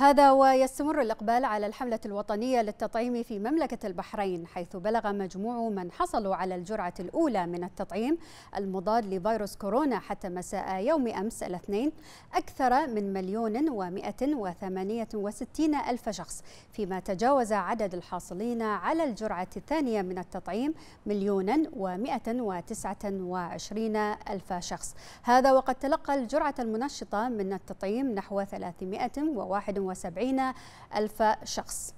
هذا ويستمر الإقبال على الحملة الوطنية للتطعيم في مملكة البحرين حيث بلغ مجموع من حصلوا على الجرعة الأولى من التطعيم المضاد لفيروس كورونا حتى مساء يوم أمس الاثنين أكثر من مليون ومائة وثمانية وستين ألف شخص فيما تجاوز عدد الحاصلين على الجرعة الثانية من التطعيم مليون ومائة وتسعة وعشرين ألف شخص هذا وقد تلقى الجرعة المنشطة من التطعيم نحو ثلاثمائة وواحد وسبعين ألف شخص